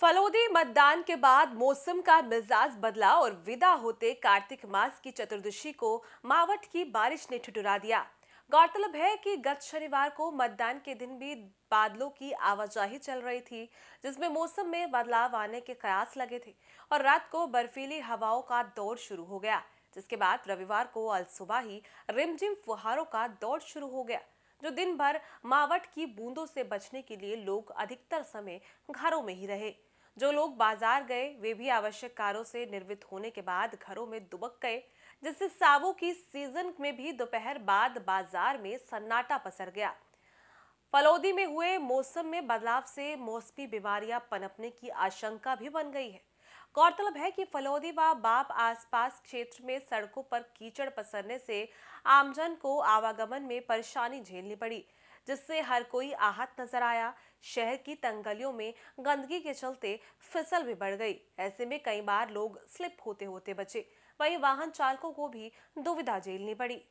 फलोदी मतदान के बाद मौसम का मिजाज बदला और विदा होते कार्तिक मास की चतुर्दशी को मावट की बारिश ने ठिठुरा दिया गौरतलब है कि गत शनिवार को मतदान के दिन भी बादलों की आवाजाही चल रही थी जिसमें मौसम में बदलाव आने के कयास लगे थे और रात को बर्फीली हवाओं का दौर शुरू हो गया जिसके बाद रविवार को अल सुबह ही रिमझिम फुहारों का दौर शुरू हो गया जो दिन भर मावट की बूंदों से बचने के लिए लोग अधिकतर समय घरों में ही रहे जो लोग बाजार गए वे भी आवश्यक कारों से निर्मित होने के बाद घरों में दुबक गए जिससे सावों की सीजन में भी दोपहर बाद बाजार में सन्नाटा पसर गया फलौदी में हुए मौसम में बदलाव से मौसमी बीमारियां पनपने की आशंका भी बन गई है गौरतलब है कि फलौदी व बाप आसपास क्षेत्र में सड़कों पर कीचड़ पसरने से आमजन को आवागमन में परेशानी झेलनी पड़ी जिससे हर कोई आहत नजर आया शहर की तंगलियों में गंदगी के चलते फिसल भी बढ़ गई ऐसे में कई बार लोग स्लिप होते होते बचे वहीं वाहन चालकों को भी दुविधा झेलनी पड़ी